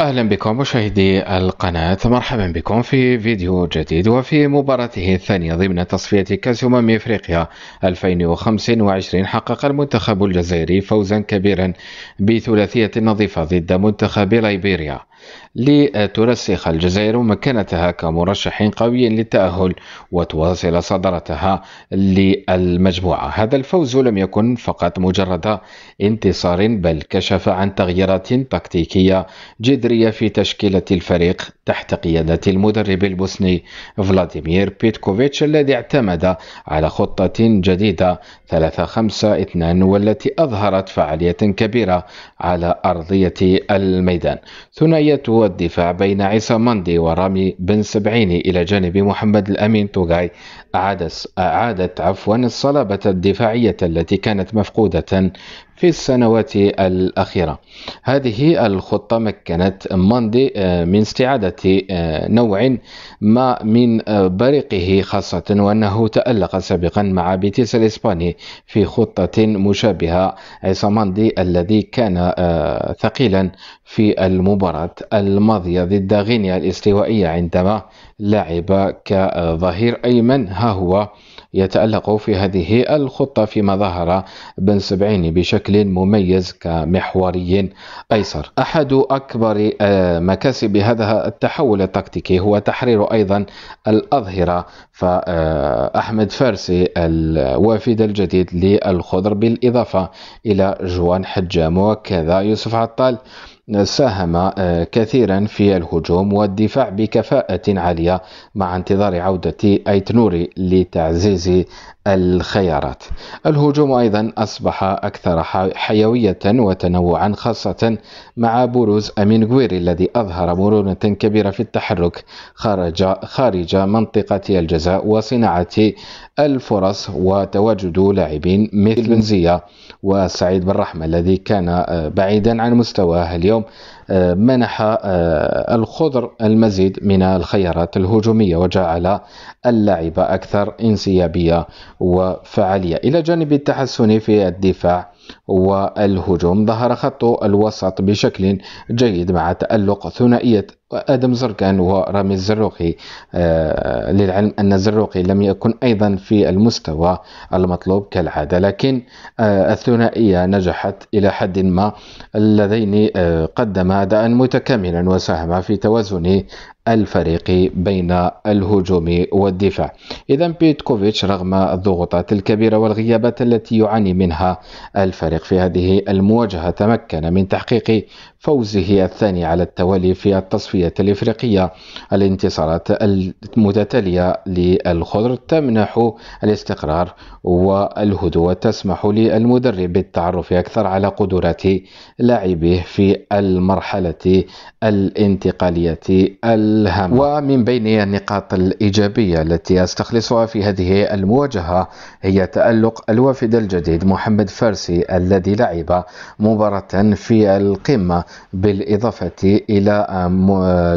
اهلا بكم مشاهدي القناة مرحبا بكم في فيديو جديد وفي مباراته الثانية ضمن تصفية كأس أمم إفريقيا 2025 حقق المنتخب الجزائري فوزا كبيرا بثلاثية نظيفة ضد منتخب ليبيريا لترسخ الجزائر مكانتها كمرشح قوي للتأهل وتواصل صدارتها للمجموعة هذا الفوز لم يكن فقط مجرد انتصار بل كشف عن تغييرات تكتيكية جذرية في تشكيلة الفريق تحت قيادة المدرب البوسني فلاديمير بيتكوفيتش الذي اعتمد على خطة جديدة 3 5 2 والتي أظهرت فعالية كبيرة على أرضية الميدان ثنائية والدفاع بين عيسى مندي ورامي بن سبعيني إلى جانب محمد الأمين توغاي أعادت, أعادت عفوا الصلابة الدفاعية التي كانت مفقودة في السنوات الأخيرة هذه الخطة مكنت ماندي آه، من استعادة آه، نوع ما من آه، بريقه خاصة وأنه تألق سابقا مع بيتيس الإسباني في خطة مشابهة عصام ماندي الذي كان ثقيلا في المباراة الماضية ضد غينيا الاستوائية عندما لعب كظهير أيمن ها هو يتألق في هذه الخطة فيما ظهر بن سبعيني بشكل مميز كمحوري أيسر أحد أكبر آه، مكاسب هذا التحول التكتيكي هو تحرير أيضا الأظهرة فأحمد آه، فارسي الوافد الجديد للخضر بالإضافة إلى جوان حجام وكذا يوسف عطال ساهم آه، كثيرا في الهجوم والدفاع بكفاءة عالية مع انتظار عودة أيتنوري لتعزيز الخيارات الهجوم أيضا أصبح أكثر حيوية وتنوعا خاصة مع بروز أمين غويري الذي أظهر مرونة كبيرة في التحرك خارج, خارج منطقة الجزاء وصناعة الفرص وتواجد لاعبين مثل بنزية وسعيد بن رحمة الذي كان آه، بعيدا عن مستواه اليوم آه، منح آه، الخضر المزيد من الخيارات الهجومية وجعل اللعب أكثر انسيابية وفعالية إلى إلى جانب التحسن في الدفاع والهجوم ظهر خط الوسط بشكل جيد مع تألق ثنائية آدم زركان ورامي الزروقي آه، للعلم أن الزروقي لم يكن أيضا في المستوى المطلوب كالعادة لكن آه، الثنائية نجحت إلى حد ما اللذين آه، قدما أداء متكاملا وساهم في توازن الفريق بين الهجوم والدفاع إذا بيتكوفيتش رغم الضغوطات الكبيرة والغيابات التي يعاني منها الفريق في هذه المواجهة تمكن من تحقيق فوزه الثاني على التوالي في التصفية الإفريقية الانتصارات المتتالية للخضر تمنح الاستقرار والهدوء وتسمح للمدرب بالتعرف أكثر على قدرات لاعبيه في المرحلة الانتقالية الهامة ومن بين النقاط الإيجابية التي أستخلصها في هذه المواجهة هي تألق الوافد الجديد محمد فارسي الذي لعب مباراة في القمة بالإضافة إلى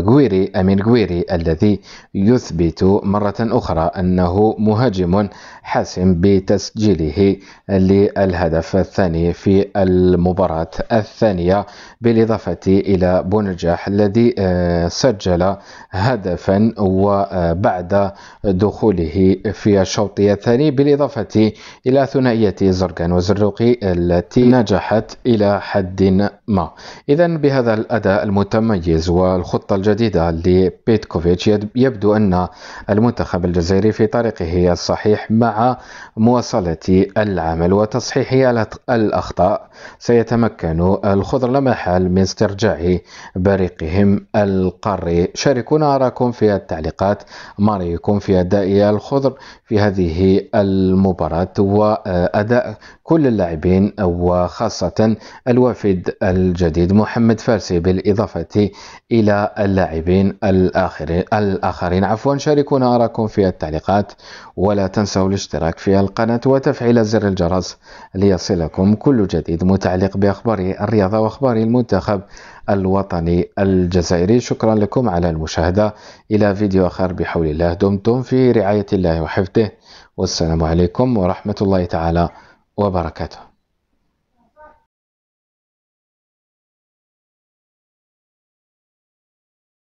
غويري أمين غويري الذي يثبت مرة أخرى أنه مهاجم حاسم بتسجيله للهدف الثاني في المباراة الثانية بالإضافة إلى بونجاح الذي آه، سجل هدفا وبعد دخوله في الشوط الثاني بالإضافة إلى ثنائية زرقان وزروقي التي نجحت إلى حد ما إذا بهذا الأداء المتميز والخطة الجديدة لبيتكوفيتش يبدو أن المنتخب الجزائري في طريقه الصحيح مع مواصلة العمل وتصحيح الأخطاء سيتمكن الخضر لا محال من استرجاع بريقهم القاري شاركونا أراكم في التعليقات ما رأيكم في أداء الخضر في هذه المباراة وأداء كل اللاعبين وخاصة الوفد الجديد محمد فارسي بالإضافة إلى اللاعبين الآخرين, الآخرين عفوا شاركونا أراكم في التعليقات ولا تنسوا الاشتراك في القناة وتفعيل زر الجرس ليصلكم كل جديد متعلق بأخبار الرياضة وأخبار المنتخب الوطني الجزائري شكرا لكم على المشاهدة إلى فيديو آخر بحول الله دمتم في رعاية الله وحفظه والسلام عليكم ورحمة الله تعالى وبركاته